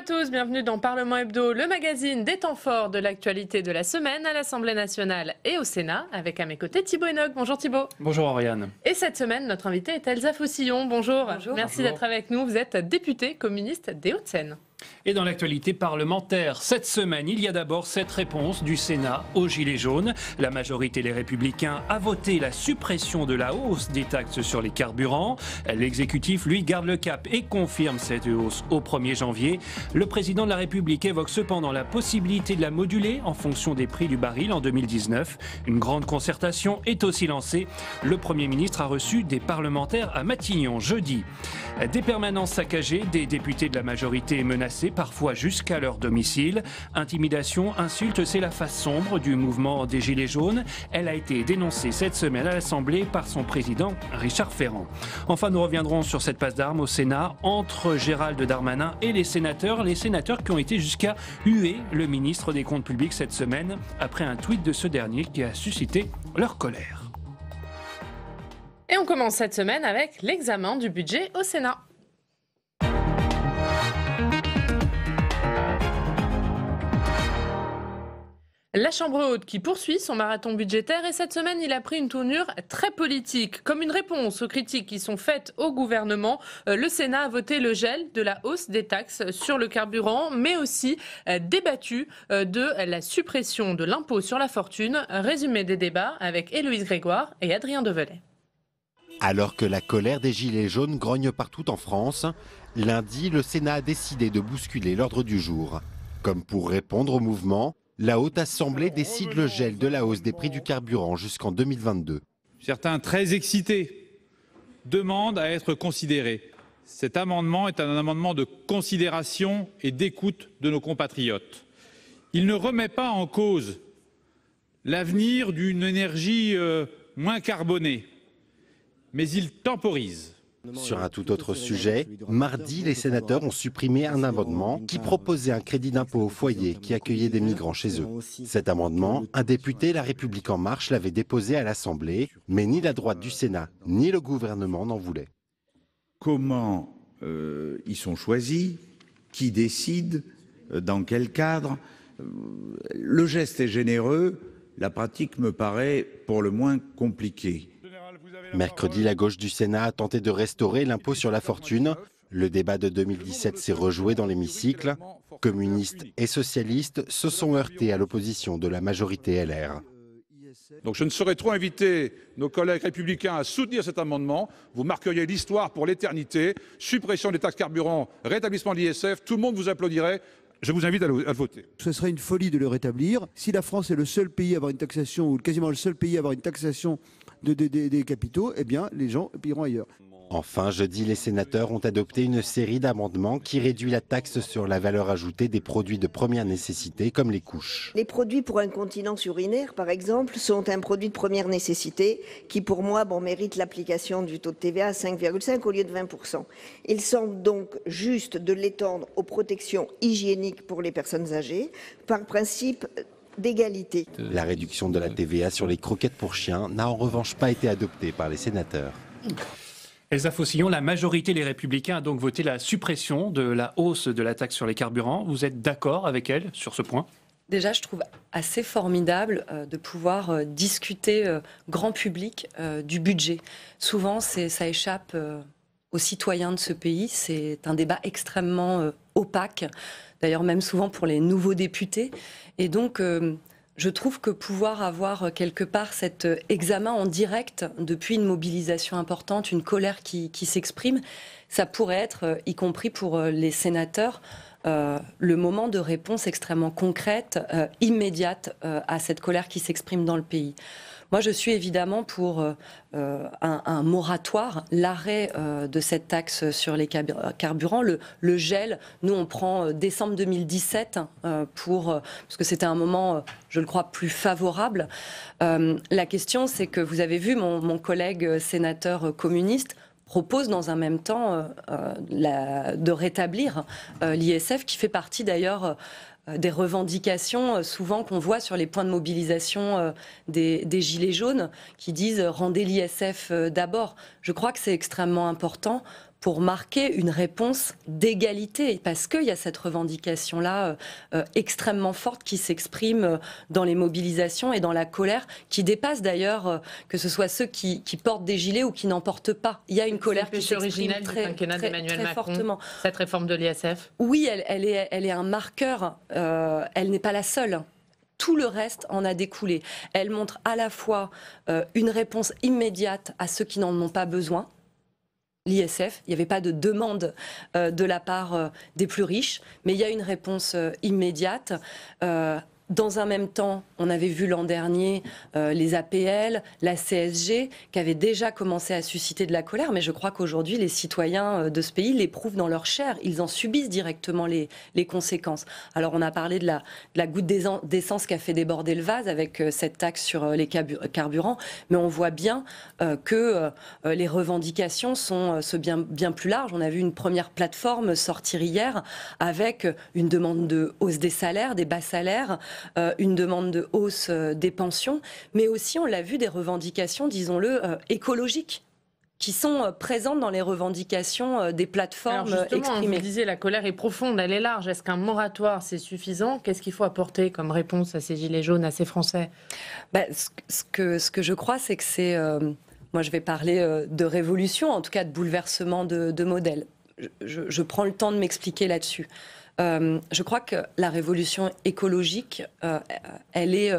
à tous, bienvenue dans Parlement Hebdo, le magazine des temps forts de l'actualité de la semaine à l'Assemblée nationale et au Sénat, avec à mes côtés Thibaut Hénog. Bonjour Thibaut. Bonjour Ariane. Et cette semaine, notre invitée est Elsa Faucillon. Bonjour. Bonjour. Merci d'être avec nous. Vous êtes députée communiste des Hauts-de-Seine. Et dans l'actualité parlementaire, cette semaine, il y a d'abord cette réponse du Sénat aux Gilets jaunes. La majorité Les Républicains a voté la suppression de la hausse des taxes sur les carburants. L'exécutif, lui, garde le cap et confirme cette hausse au 1er janvier. Le président de la République évoque cependant la possibilité de la moduler en fonction des prix du baril en 2019. Une grande concertation est aussi lancée. Le Premier ministre a reçu des parlementaires à Matignon jeudi. Des permanences saccagées, des députés de la majorité menacés parfois jusqu'à leur domicile. Intimidation, insultes, c'est la face sombre du mouvement des Gilets jaunes. Elle a été dénoncée cette semaine à l'Assemblée par son président Richard Ferrand. Enfin, nous reviendrons sur cette passe d'armes au Sénat entre Gérald Darmanin et les sénateurs, les sénateurs qui ont été jusqu'à huer le ministre des Comptes publics cette semaine après un tweet de ce dernier qui a suscité leur colère. Et on commence cette semaine avec l'examen du budget au Sénat. La Chambre haute qui poursuit son marathon budgétaire et cette semaine il a pris une tournure très politique. Comme une réponse aux critiques qui sont faites au gouvernement, euh, le Sénat a voté le gel de la hausse des taxes sur le carburant mais aussi euh, débattu euh, de la suppression de l'impôt sur la fortune. Résumé des débats avec Héloïse Grégoire et Adrien Develay. Alors que la colère des Gilets jaunes grogne partout en France, lundi le Sénat a décidé de bousculer l'ordre du jour. Comme pour répondre au mouvement, la Haute Assemblée décide le gel de la hausse des prix du carburant jusqu'en 2022. Certains très excités demandent à être considérés. Cet amendement est un amendement de considération et d'écoute de nos compatriotes. Il ne remet pas en cause l'avenir d'une énergie euh, moins carbonée, mais il temporise sur un tout autre sujet, mardi, les sénateurs ont supprimé un amendement qui proposait un crédit d'impôt aux foyers qui accueillaient des migrants chez eux. Cet amendement, un député La République En Marche l'avait déposé à l'Assemblée, mais ni la droite du Sénat ni le gouvernement n'en voulaient. Comment euh, ils sont choisis Qui décide euh, Dans quel cadre euh, Le geste est généreux, la pratique me paraît pour le moins compliquée. Mercredi, la gauche du Sénat a tenté de restaurer l'impôt sur la fortune. Le débat de 2017 s'est rejoué dans l'hémicycle. Communistes et socialistes se sont heurtés à l'opposition de la majorité LR. Donc je ne saurais trop inviter nos collègues républicains à soutenir cet amendement. Vous marqueriez l'histoire pour l'éternité. Suppression des taxes carburants, rétablissement de l'ISF, tout le monde vous applaudirait. Je vous invite à voter. Ce serait une folie de le rétablir. Si la France est le seul pays à avoir une taxation, ou quasiment le seul pays à avoir une taxation des capitaux, eh les gens iront ailleurs. Enfin, jeudi, les sénateurs ont adopté une série d'amendements qui réduit la taxe sur la valeur ajoutée des produits de première nécessité, comme les couches. Les produits pour incontinence urinaire, par exemple, sont un produit de première nécessité qui, pour moi, bon, mérite l'application du taux de TVA à 5,5 au lieu de 20 Il semble donc juste de l'étendre aux protections hygiéniques pour les personnes âgées. Par principe, la réduction de la TVA sur les croquettes pour chiens n'a en revanche pas été adoptée par les sénateurs. Elsa Faucillon, la majorité des Républicains a donc voté la suppression de la hausse de la taxe sur les carburants. Vous êtes d'accord avec elle sur ce point Déjà, je trouve assez formidable euh, de pouvoir euh, discuter euh, grand public du budget. Souvent, ça échappe aux citoyens de ce pays. C'est un débat extrêmement opaque, d'ailleurs même souvent pour les nouveaux députés. Et donc, euh, je trouve que pouvoir avoir euh, quelque part cet euh, examen en direct depuis une mobilisation importante, une colère qui, s'exprime, ça pourrait être, y compris pour les sénateurs, le moment de réponse extrêmement concrète, immédiate à cette colère qui s'exprime dans le pays. Moi, je suis évidemment pour euh, euh, un, moratoire, l'arrêt euh, de cette taxe sur les carburants, le, gel. Nous, on prend décembre 2017 hein, pour parce que c'était un moment, je le crois, plus favorable. la question, c'est que vous avez vu mon, collègue sénateur communiste propose dans un même temps de rétablir l'ISF, qui fait partie d'ailleurs euh, des revendications euh, souvent qu'on voit sur les points de mobilisation euh, des, Gilets jaunes qui disent rendez l'ISF d'abord. Je crois que c'est extrêmement important pour marquer une réponse d'égalité, parce qu'il y a cette revendication-là euh, euh, extrêmement forte qui s'exprime euh, dans les mobilisations et dans la colère, qui dépasse d'ailleurs que ce soit ceux qui, portent des gilets ou qui n'en portent pas. Il y a une colère qui s'exprime très, fortement. Cette réforme de l'ISF Oui, elle, est, un marqueur, elle n'est pas la seule tout le reste en a découlé. Elle montre à la fois une réponse immédiate à ceux qui n'en ont pas besoin, l'ISF. Il n'y avait pas de demande euh, de la part euh, des plus riches, mais il y a une réponse euh, immédiate dans un même temps, on avait vu l'an dernier euh, les APL, la CSG, qui avaient déjà commencé à susciter de la colère, mais je crois qu'aujourd'hui, les citoyens euh, de ce pays l'éprouvent dans leur chair. Ils en subissent directement les, conséquences. Alors, on a parlé de la, goutte d'essence qui a fait déborder le vase avec euh, cette taxe sur les carburants, mais on voit bien que les revendications sont ce bien, bien plus larges. On a vu une première plateforme sortir hier avec une demande de hausse des salaires, des bas salaires. Euh, une demande de hausse euh, des pensions, mais aussi, on l'a vu, des revendications, disons-le, euh, écologiques qui sont présentes dans les revendications des plateformes Alors justement, Vous disiez la colère est profonde, elle est large. Est-ce qu'un moratoire c'est suffisant Qu'est-ce qu'il faut apporter comme réponse à ces gilets jaunes, à ces Français bah, ce, que, ce que je crois, c'est que c'est moi, je vais parler de révolution, en tout cas de bouleversement de, modèle. je, prends le temps de m'expliquer là-dessus. Euh, je crois que la révolution écologique, euh, elle est euh,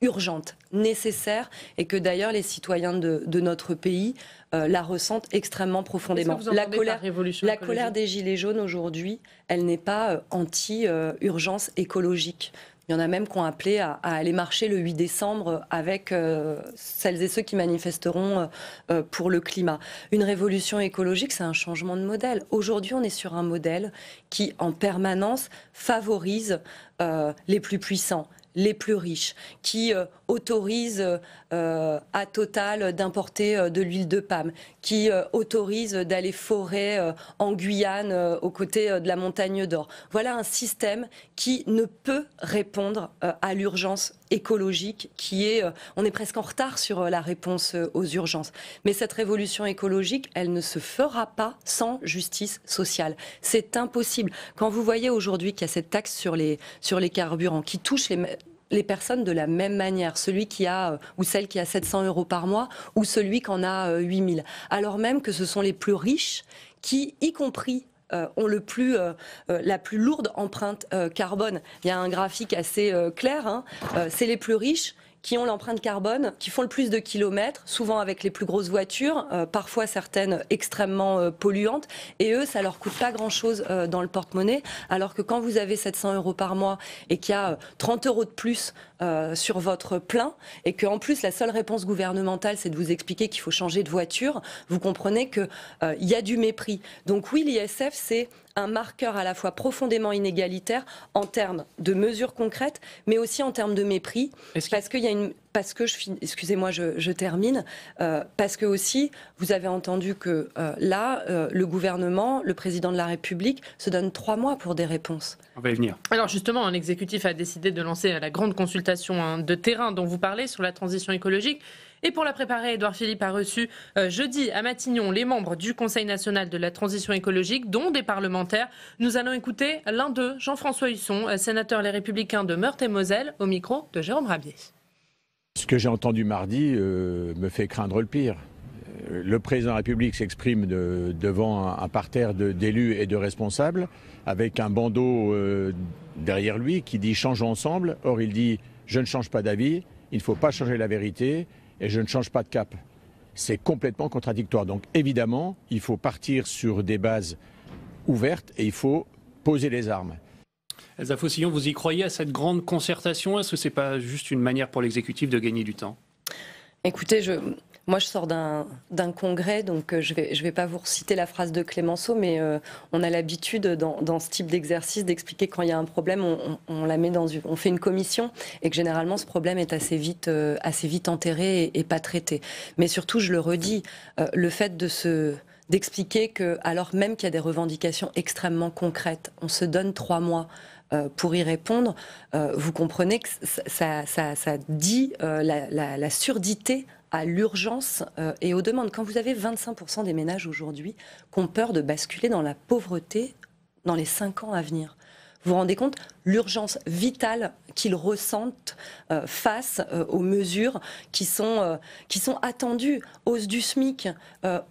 urgente, nécessaire, et que d'ailleurs les citoyens de, notre pays la ressentent extrêmement profondément. La colère, des Gilets jaunes aujourd'hui, elle n'est pas anti-urgence écologique. Il y en a même qui ont appelé à, aller marcher le 8 décembre avec euh, celles et ceux qui manifesteront euh, euh, pour le climat. Une révolution écologique, c'est un changement de modèle. Aujourd'hui, on est sur un modèle qui, en permanence, favorise les plus puissants, les plus riches, qui euh, autorisent euh, à Total d'importer euh, de l'huile de palme, qui autorise d'aller forer en Guyane aux côtés de la montagne d'or. Voilà un système qui ne peut répondre à l'urgence écologique qui est, on est presque en retard sur la réponse aux urgences. Mais cette révolution écologique, elle ne se fera pas sans justice sociale. C'est impossible. Quand vous voyez aujourd'hui qu'il y a cette taxe sur les, sur les carburants qui touche les, les personnes de la même manière, celui qui a euh, ou celle qui a 700 euros par mois ou celui qui en a 8000, euh, alors même que ce sont les plus riches qui, y compris euh, ont le plus, la plus lourde empreinte carbone. Il y a un graphique assez clair, hein. c'est les plus riches qui ont l'empreinte carbone, qui font le plus de kilomètres, souvent avec les plus grosses voitures, euh, parfois certaines extrêmement euh, polluantes, et eux, ça leur coûte pas grand-chose euh, dans le porte-monnaie, alors que quand vous avez 700 euros par mois et qu'il y a 30 euros de plus sur votre plein, et qu'en plus la seule réponse gouvernementale, c'est de vous expliquer qu'il faut changer de voiture, vous comprenez qu'il il y a du mépris. Donc oui, l'ISF, c'est un marqueur à la fois profondément inégalitaire en termes de mesures concrètes, mais aussi en termes de mépris, parce qu'il y a une parce que, excusez-moi, je, termine, euh, parce que aussi, vous avez entendu que euh, là, euh, le gouvernement, le président de la République se donne trois mois pour des réponses. On va y venir. Alors justement, un exécutif a décidé de lancer la grande consultation hein, de terrain dont vous parlez sur la transition écologique. Et pour la préparer, Édouard Philippe a reçu euh, jeudi à Matignon les membres du Conseil national de la transition écologique, dont des parlementaires. Nous allons écouter l'un d'eux, Jean-François Husson, euh, sénateur Les Républicains de Meurthe-et-Moselle, au micro de Jérôme Rabier. Ce que j'ai entendu mardi euh, me fait craindre le pire. Le président de la République s'exprime devant un, parterre d'élus et de responsables, avec un bandeau derrière lui qui dit Changeons ensemble. Or, il dit Je ne change pas d'avis, il ne faut pas changer la vérité, et je ne change pas de cap. C'est complètement contradictoire. Donc évidemment, il faut partir sur des bases ouvertes et il faut poser les armes. Elsa Fossillon, vous y croyez à cette grande concertation Est-ce que ce n'est pas juste une manière pour l'exécutif de gagner du temps Écoutez, je, moi, je sors d'un congrès, donc euh, je ne vais, je vais pas vous reciter la phrase de Clémenceau, mais euh, on a l'habitude dans, ce type d'exercice d'expliquer quand il y a un problème, on, la met dans une, on fait une commission et que généralement ce problème est assez vite, euh, assez vite enterré et, pas traité. Mais surtout, je le redis, le fait de se d'expliquer que, alors même qu'il y a des revendications extrêmement concrètes, on se donne trois mois pour y répondre, vous comprenez que ça, ça, ça dit la, la surdité à l'urgence euh, et aux demandes. Quand vous avez 25% des ménages aujourd'hui qui ont peur de basculer dans la pauvreté dans les 5 ans à venir, vous vous rendez compte l'urgence vitale qu'ils ressentent euh, face euh, aux mesures qui sont, euh, qui sont attendues. Hausse du SMIC,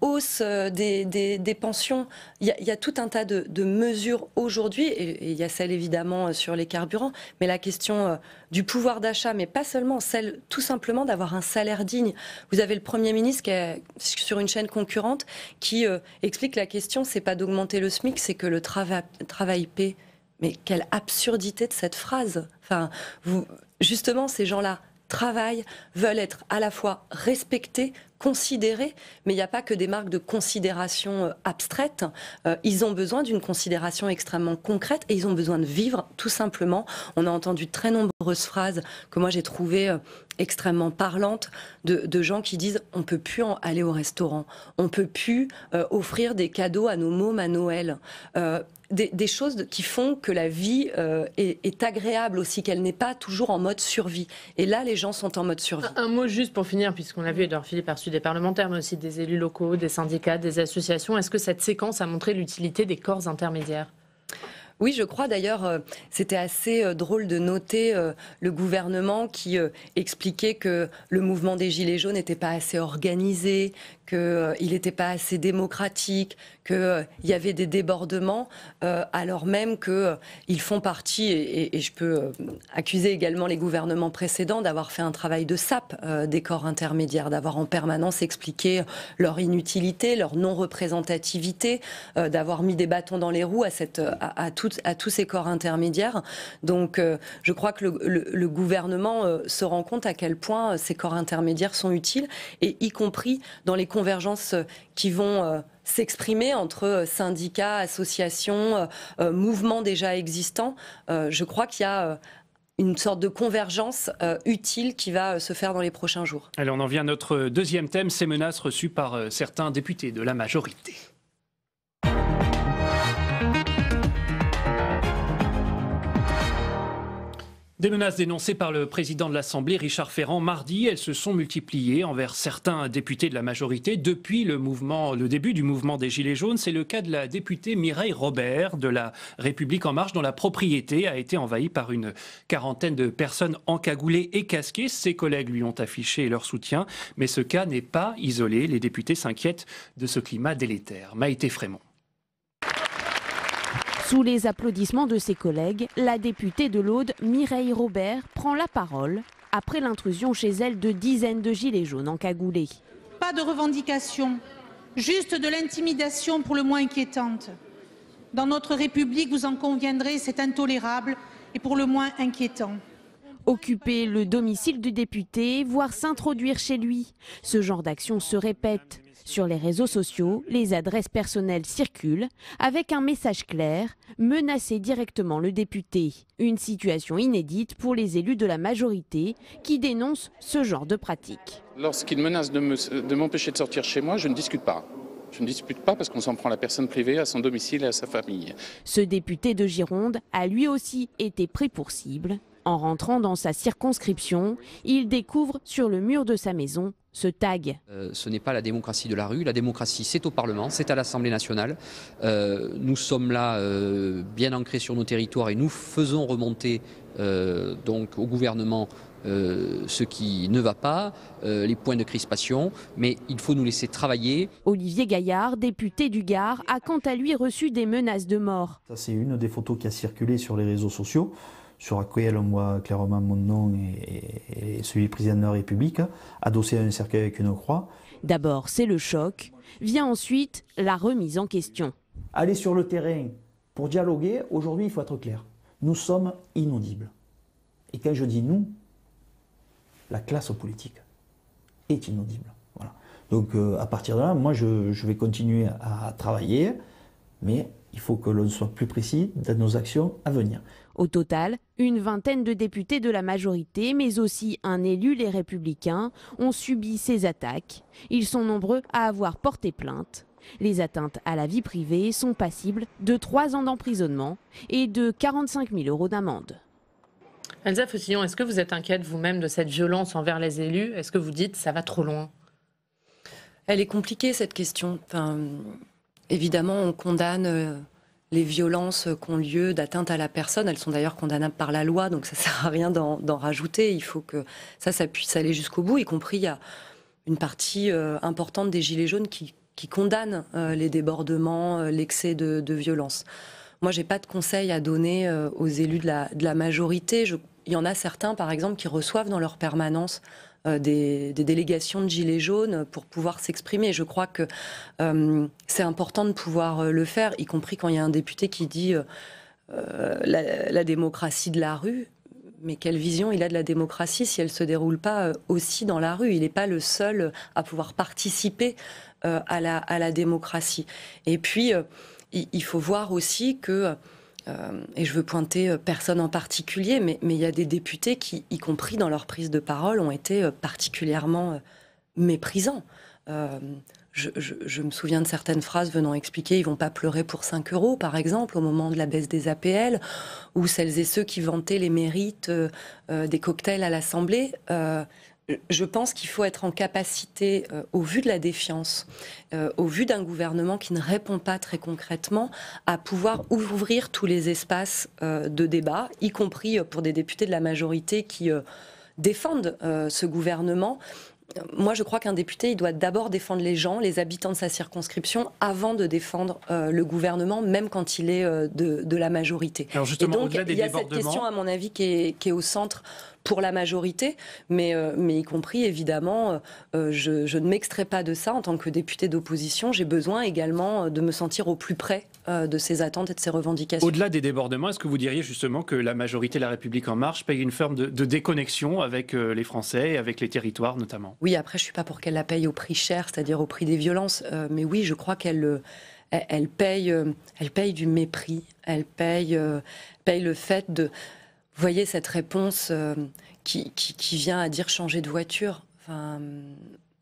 hausse des, des, pensions. Il y, a, tout un tas de, de mesures aujourd'hui, et, il y a celle évidemment sur les carburants, mais la question du pouvoir d'achat, mais pas seulement, celle tout simplement d'avoir un salaire digne. Vous avez le Premier ministre qui est sur une chaîne concurrente qui explique que la question, c'est pas d'augmenter le SMIC, c'est que le travail paie. Mais quelle absurdité de cette phrase. Enfin, vous, justement, ces gens-là travaillent, veulent être à la fois respectés, considérés, mais il n'y a pas que des marques de considération euh, abstraites. Euh, ils ont besoin d'une considération extrêmement concrète et ils ont besoin de vivre, tout simplement. On a entendu très nombreuses phrases que moi j'ai trouvées euh, extrêmement parlantes de, gens qui disent on peut plus aller au restaurant, on peut plus offrir des cadeaux à nos mômes à Noël des, choses qui font que la vie euh, est, agréable aussi, qu'elle n'est pas toujours en mode survie. Et là, les gens sont en mode survie. Un, mot juste pour finir, puisqu'on a vu, Edouard Philippe par-dessus des parlementaires, mais aussi des élus locaux, des syndicats, des associations. Est-ce que cette séquence a montré l'utilité des corps intermédiaires oui, je crois d'ailleurs, euh, c'était assez euh, drôle de noter euh, le gouvernement qui expliquait que le mouvement des Gilets jaunes n'était pas assez organisé, qu'il n'était pas assez démocratique, qu'il y avait des débordements, alors même qu'ils font partie, et, je peux accuser également les gouvernements précédents d'avoir fait un travail de sape des corps intermédiaires, d'avoir en permanence expliqué leur inutilité, leur non-représentativité, d'avoir mis des bâtons dans les roues à, cette, à, à tous ces corps intermédiaires. Donc, euh, je crois que le, gouvernement euh, se rend compte à quel point euh, ces corps intermédiaires sont utiles, et y compris dans les convergences qui vont s'exprimer entre syndicats, associations, mouvements déjà existants. je crois qu'il y a une sorte de convergence utile qui va se faire dans les prochains jours. Alors on en vient à notre deuxième thème, ces menaces reçues par certains députés de la majorité. Des menaces dénoncées par le président de l'Assemblée, Richard Ferrand, mardi, elles se sont multipliées envers certains députés de la majorité depuis le mouvement, le début du mouvement des Gilets jaunes. C'est le cas de la députée Mireille Robert de la République En Marche, dont la propriété a été envahie par une quarantaine de personnes encagoulées et casquées. Ses collègues lui ont affiché leur soutien, mais ce cas n'est pas isolé. Les députés s'inquiètent de ce climat délétère. Maïté Frémont. Sous les applaudissements de ses collègues, la députée de l'Aude, Mireille Robert, prend la parole après l'intrusion chez elle de dizaines de gilets jaunes en cagoulé. Pas de revendication, juste de l'intimidation pour le moins inquiétante. Dans notre République, vous en conviendrez, c'est intolérable et pour le moins inquiétant. Occuper le domicile du député, voire s'introduire chez lui. Ce genre d'action se répète. Sur les réseaux sociaux, les adresses personnelles circulent avec un message clair, menacer directement le député. Une situation inédite pour les élus de la majorité qui dénoncent ce genre de pratique. Lorsqu'ils menacent de m'empêcher de sortir chez moi, je ne discute pas. Je ne dispute pas parce qu'on s'en prend à la personne privée, à son domicile et à sa famille. Ce député de Gironde a lui aussi été pris pour cible. En rentrant dans sa circonscription, il découvre sur le mur de sa maison ce tag euh, Ce n'est pas la démocratie de la rue. La démocratie, c'est au Parlement, c'est à l'Assemblée nationale. Euh, nous sommes là euh, bien ancrés sur nos territoires et nous faisons remonter donc au gouvernement ce qui ne va pas, les points de crispation, mais il faut nous laisser travailler. Olivier Gaillard, député du Gard, a quant à lui reçu des menaces de mort. c'est une des photos qui a circulé sur les réseaux sociaux sur laquelle on voit clairement mon nom et, celui président de la République, adossé à un cercueil avec une croix. D'abord, c'est le choc, vient ensuite la remise en question. Aller sur le terrain pour dialoguer, aujourd'hui, il faut être clair. Nous sommes inaudibles. Et quand je dis nous, la classe politique est inaudible. Donc euh, à partir de là, moi, je, vais continuer à travailler, mais il faut que l'on soit plus précis dans nos actions à venir. Au total, une vingtaine de députés de la majorité, mais aussi un élu, les républicains, ont subi ces attaques. Ils sont nombreux à avoir porté plainte. Les atteintes à la vie privée sont passibles de 3 ans d'emprisonnement et de 45 000 euros d'amende. Elsa Fossillon, est-ce que vous êtes inquiète vous-même de cette violence envers les élus Est-ce que vous dites ça va trop loin Elle est compliquée cette question. évidemment, on condamne euh, les violences qui ont lieu d'atteinte à la personne, elles sont d'ailleurs condamnables par la loi, donc ça ne sert à rien d'en rajouter. Il faut que ça, puisse aller jusqu'au bout, y compris il y a une partie euh, importante des Gilets jaunes qui, condamnent euh, les débordements, euh, l'excès de, violence. Moi, j'ai pas de conseil à donner aux élus de la, majorité. il y en a certains, par exemple, qui reçoivent dans leur permanence euh, des, délégations de Gilets jaunes pour pouvoir s'exprimer. Je crois que euh, c'est important de pouvoir euh, le faire, y compris quand il y a un député qui dit la, démocratie de la rue mais quelle vision il a de la démocratie si elle ne se déroule pas aussi dans la rue Il n'est pas le seul à pouvoir participer à la démocratie. Et puis, il, faut voir aussi que euh, et je veux pointer euh, personne en particulier, mais, il y a des députés qui, y compris dans leur prise de parole, ont été euh, particulièrement méprisants. je, me souviens de certaines phrases venant expliquer ils vont pas pleurer pour 5 euros, par exemple, au moment de la baisse des APL, ou celles et ceux qui vantaient les mérites des cocktails à l'Assemblée je pense qu'il faut être en capacité, euh, au vu de la défiance, euh, au vu d'un gouvernement qui ne répond pas très concrètement, à pouvoir ouvrir tous les espaces euh, de débat, y compris pour des députés de la majorité qui défendent ce gouvernement. Moi, je crois qu'un député, il doit d'abord défendre les gens, les habitants de sa circonscription, avant de défendre le gouvernement, même quand il est de, la majorité. donc, il y a cette question, à mon avis, qui est au centre pour la majorité, mais, euh, mais y compris évidemment, euh, euh, je, ne m'extrais pas de ça en tant que député d'opposition. J'ai besoin également de me sentir au plus près de ces attentes et de ces revendications. Au-delà des débordements, est-ce que vous diriez justement que la majorité de La République En Marche paye une forme de, déconnexion avec les Français et avec les territoires notamment Oui, après, je ne suis pas pour qu'elle la paye au prix cher, c'est-à-dire au prix des violences, mais oui, je crois qu'elle elle paye, elle paye du mépris, elle paye, paye le fait de, voyez cette réponse euh, qui, vient à dire changer de voiture. Enfin,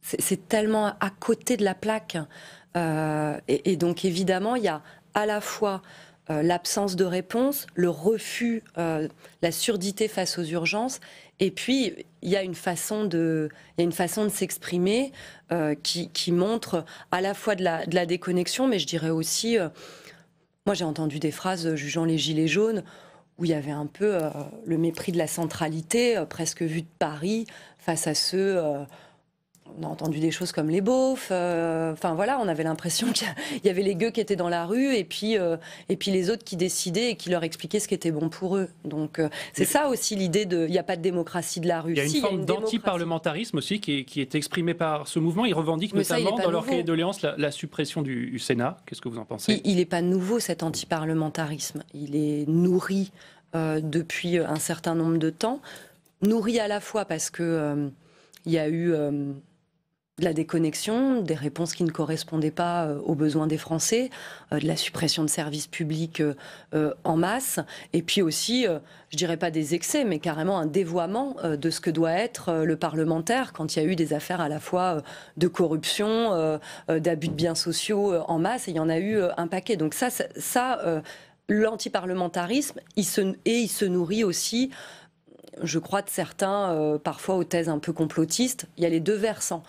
c'est tellement à côté de la plaque. Euh, et, donc évidemment, il y a à la fois euh, l'absence de réponse, le refus, la surdité face aux urgences, et puis il y a une façon de, s'exprimer qui, montre à la fois de la déconnexion, mais je dirais aussi, moi j'ai entendu des phrases jugeant les gilets jaunes où il y avait un peu euh, le mépris de la centralité, euh, presque vu de Paris, face à ceux euh, on a entendu des choses comme les beaufs. Euh, enfin voilà, on avait l'impression qu'il y avait les gueux qui étaient dans la rue et puis, euh, et puis les autres qui décidaient et qui leur expliquaient ce qui était bon pour eux. Donc euh, c'est ça aussi l'idée de. Il n'y a pas de démocratie de la rue. Il y a une forme d'anti-parlementarisme aussi qui est, qui est, exprimée par ce mouvement. Ils revendiquent notamment dans leur cahier la, suppression du, Sénat. Qu'est-ce que vous en pensez Il n'est pas nouveau cet anti-parlementarisme. Il est nourri depuis un certain nombre de temps. Nourri à la fois parce que il y a eu de la déconnexion, des réponses qui ne correspondaient pas euh, aux besoins des Français, euh, de la suppression de services publics euh, en masse, et puis aussi, je dirais pas des excès, mais carrément un dévoiement de ce que doit être le parlementaire quand il y a eu des affaires à la fois de corruption, d'abus de biens sociaux en masse, et il y en a eu un paquet. Donc ça, ça l'antiparlementarisme, et il se nourrit aussi je crois, de certains, euh, parfois aux thèses un peu complotistes. Il y a les deux versants.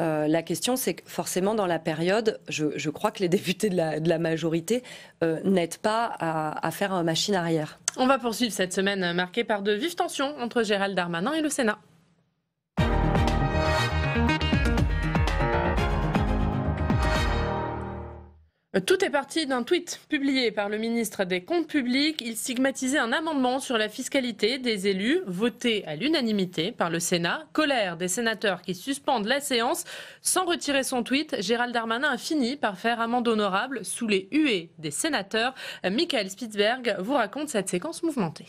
Euh, la question, c'est que forcément, dans la période, je, crois que les députés de la, majorité euh, n'aident pas à, à faire machine arrière. On va poursuivre cette semaine marquée par de vives tensions entre Gérald Darmanin et le Sénat. Euh, tout est parti d'un tweet publié par le ministre des Comptes publics. Il stigmatisait un amendement sur la fiscalité des élus, voté à l'unanimité par le Sénat. Colère des sénateurs qui suspendent la séance. Sans retirer son tweet, Gérald Darmanin a fini par faire amende honorable sous les huées des sénateurs. Michael Spitzberg vous raconte cette séquence mouvementée.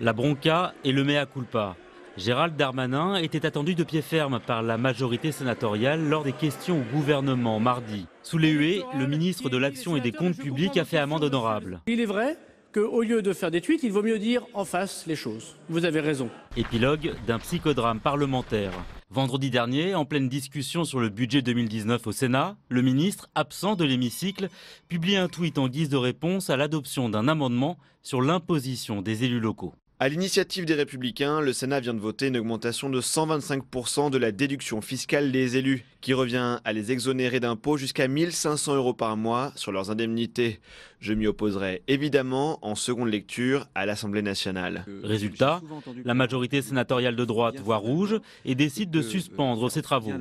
La bronca et le mea culpa. Gérald Darmanin était attendu de pied ferme par la majorité sénatoriale lors des questions au gouvernement mardi. Sous les huées, le ministre de l'Action et des Comptes publics a fait amende honorable. Il est vrai qu'au lieu de faire des tweets, il vaut mieux dire en face les choses. Vous avez raison. Épilogue d'un psychodrame parlementaire. Vendredi dernier, en pleine discussion sur le budget 2019 au Sénat, le ministre, absent de l'hémicycle, publie un tweet en guise de réponse à l'adoption d'un amendement sur l'imposition des élus locaux. À l'initiative des Républicains, le Sénat vient de voter une augmentation de 125% de la déduction fiscale des élus, qui revient à les exonérer d'impôts jusqu'à 1500 euros par mois sur leurs indemnités. Je m'y opposerai évidemment en seconde lecture à l'Assemblée nationale. Euh, Résultat, la majorité sénatoriale de droite voit rouge et décide de euh, suspendre ses travaux.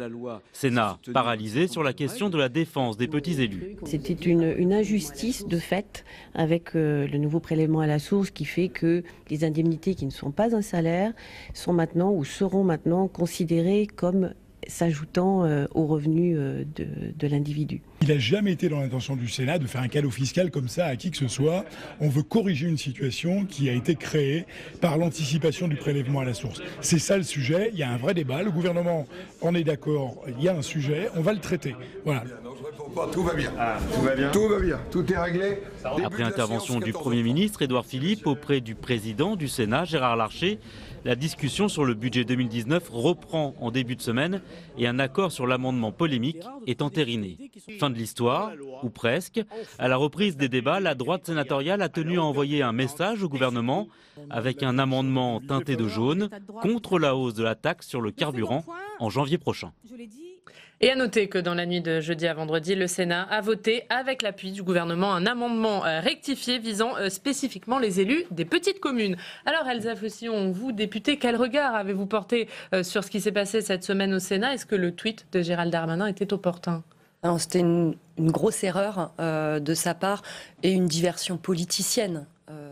Sénat paralysé sur la question de la défense des petits élus. C'était une, injustice de fait avec euh, le nouveau prélèvement à la source qui fait que les indemnités qui ne sont pas un salaire sont maintenant ou seront maintenant considérées comme s'ajoutant euh, aux revenus euh, de, l'individu. Il n'a jamais été dans l'intention du Sénat de faire un cadeau fiscal comme ça à qui que ce soit. On veut corriger une situation qui a été créée par l'anticipation du prélèvement à la source. C'est ça le sujet, il y a un vrai débat. Le gouvernement en est d'accord, il y a un sujet, on va le traiter. Voilà. Tout va bien. Ah, tout va bien. Tout va bien. Tout est réglé. Après intervention du Premier ministre Édouard Philippe auprès du président du Sénat Gérard Larcher la discussion sur le budget 2019 reprend en début de semaine et un accord sur l'amendement polémique est entériné. Fin de l'histoire, ou presque. À la reprise des débats, la droite sénatoriale a tenu à envoyer un message au gouvernement avec un amendement teinté de jaune contre la hausse de la taxe sur le carburant en janvier prochain. Et à noter que dans la nuit de jeudi à vendredi, le Sénat a voté avec l'appui du gouvernement un amendement euh, rectifié visant euh, spécifiquement les élus des petites communes. Alors Elsa Fossillon, vous députée, quel regard avez-vous porté euh, sur ce qui s'est passé cette semaine au Sénat Est-ce que le tweet de Gérald Darmanin était opportun c'était une, grosse erreur de sa part et une diversion politicienne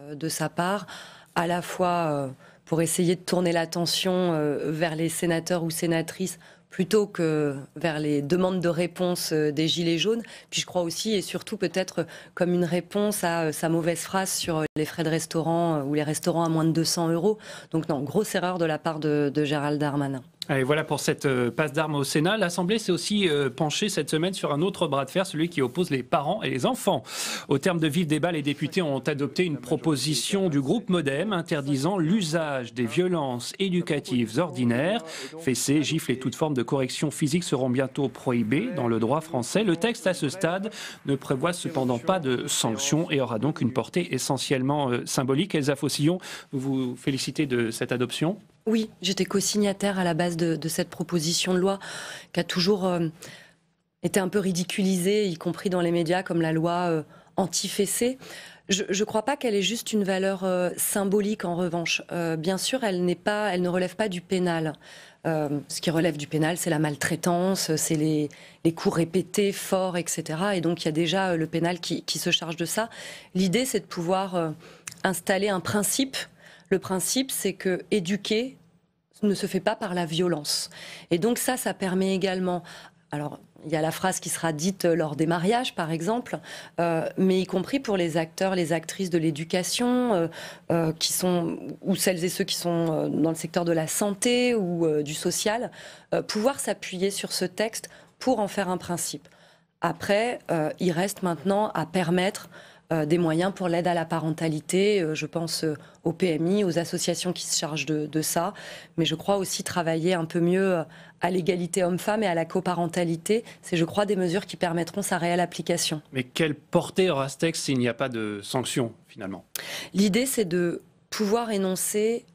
de sa part, à la fois pour essayer de tourner l'attention vers les sénateurs ou sénatrices plutôt que vers les demandes de réponse euh, des Gilets jaunes. Puis je crois aussi et surtout peut-être euh, comme une réponse à euh, sa mauvaise phrase sur les frais de restaurant ou les restaurants à moins de 200 euros. Donc non, grosse erreur de la part de, Gérald Darmanin voilà pour cette euh, passe d'armes au Sénat. L'Assemblée s'est aussi euh, penchée cette semaine sur un autre bras de fer, celui qui oppose les parents et les enfants. Au terme de vif débat, les députés ont adopté une proposition du groupe Modem interdisant l'usage des violences éducatives ordinaires. Fessées, gifles et toute forme de correction physique seront bientôt prohibées dans le droit français. Le texte à ce stade ne prévoit cependant pas de sanctions et aura donc une portée essentiellement euh, symbolique. Elsa Faucillon, vous vous félicitez de cette adoption oui, j'étais co-signataire à la base de, cette proposition de loi qui a toujours euh, été un peu ridiculisée, y compris dans les médias, comme la loi euh, anti-fessée. Je ne crois pas qu'elle ait juste une valeur euh, symbolique, en revanche. bien sûr, elle, ne relève pas du pénal. ce qui relève du pénal, c'est la maltraitance, c'est les, coups répétés, forts, etc. Et donc, il y a déjà le pénal qui se charge de ça. L'idée, c'est de pouvoir installer un principe le principe, c'est que éduquer ne se fait pas par la violence. Et donc ça, ça permet également alors, il y a la phrase qui sera dite lors des mariages, par exemple, euh, mais y compris pour les acteurs, les actrices de l'éducation, euh, euh, qui sont ou celles et ceux qui sont dans le secteur de la santé ou du social, pouvoir s'appuyer sur ce texte pour en faire un principe. Après, il reste maintenant à permettre euh, des moyens pour l'aide à la parentalité. Euh, je pense euh, aux PMI, aux associations qui se chargent de, ça. Mais je crois aussi travailler un peu mieux à l'égalité homme-femme et à la coparentalité. C'est, je crois, des mesures qui permettront sa réelle application. Mais quelle portée aura ce texte s'il n'y a pas de sanctions, finalement L'idée, c'est de pouvoir énoncer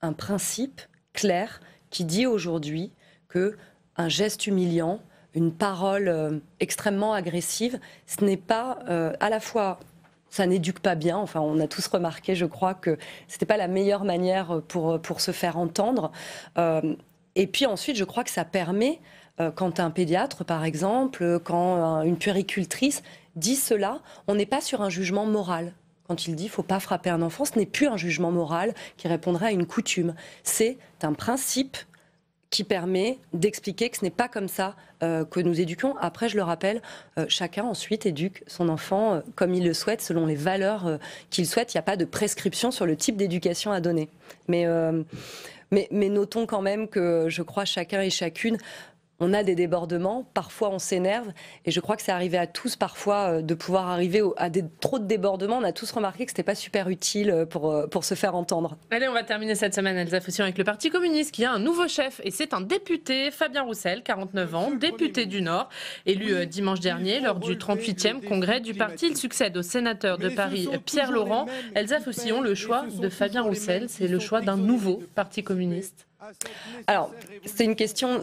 un principe clair qui dit aujourd'hui que un geste humiliant, une parole extrêmement agressive, ce n'est pas à la fois ça n'éduque pas bien. Enfin, on a tous remarqué, je crois, que ce n'était pas la meilleure manière euh, euh, pour, se faire entendre. Euh, et puis ensuite, je crois que ça permet, quand un pédiatre, par exemple, quand une puéricultrice dit cela, on n'est pas sur un jugement moral. Quand il dit faut pas frapper un enfant, ce n'est plus un jugement moral qui répondrait à une coutume. C'est un principe qui permet d'expliquer que ce n'est pas comme ça euh, que nous éduquons. Après, je le rappelle, euh, chacun ensuite éduque son enfant euh, comme il le souhaite, selon les valeurs qu'il souhaite. Il n'y a pas de prescription sur le type d'éducation à donner. mais, mais, notons quand même que je crois chacun et chacune on a des débordements, parfois on s'énerve, et je crois que c'est arrivé à tous parfois euh, de pouvoir arriver à des, trop de débordements. On a tous remarqué que c'était pas super utile euh, pour, euh, pour se faire entendre. Allez, on va terminer cette semaine, Elsa Fossian, avec le Parti communiste qui a un nouveau chef, et c'est un député, Fabien Roussel, 49 ans, député du Nord, élu dimanche dernier lors du 38e congrès du parti. Il succède au sénateur de Paris, Pierre Laurent. Elsa Fossillon, le choix de Fabien Roussel, c'est le choix d'un nouveau Parti communiste. Alors, c'est une question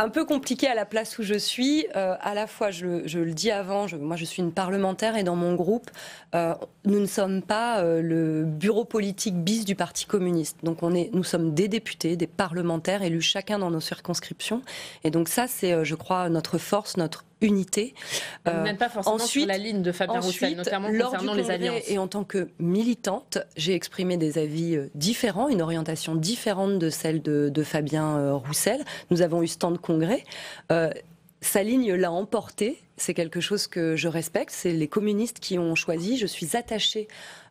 un peu compliqué à la place où je suis. Euh, à la fois, je, le dis avant, moi je suis une parlementaire et dans mon groupe, euh, nous ne sommes pas euh, le bureau politique bis du Parti communiste. Donc on est, nous sommes des députés, des parlementaires élus chacun dans nos circonscriptions. Et donc ça, c'est, je crois, notre force, notre unité. Bah, pas forcément ensuite, sur la ligne de Fabien Roussel, notamment lors concernant du les alliances. Et en tant que militante, j'ai exprimé des avis euh, différents, une orientation différente de celle de, Fabien euh, Roussel. Nous avons eu ce de congrès. Euh, sa ligne l'a emporté. C'est quelque chose que je respecte. C'est les communistes qui ont choisi. Je suis attachée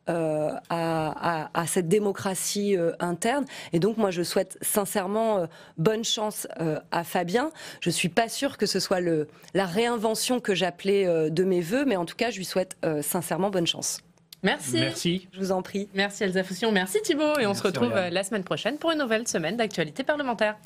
euh, à, cette démocratie euh, interne. Et donc, moi, je souhaite sincèrement euh, bonne chance à Fabien. Je suis pas sûre que ce soit le, la réinvention que j'appelais de mes voeux, mais en tout cas, je lui souhaite sincèrement bonne chance. Merci. Merci. Je vous en prie. Merci Elsa Foucion. merci Thibault. Et on se retrouve la semaine prochaine pour une nouvelle semaine d'actualité parlementaire.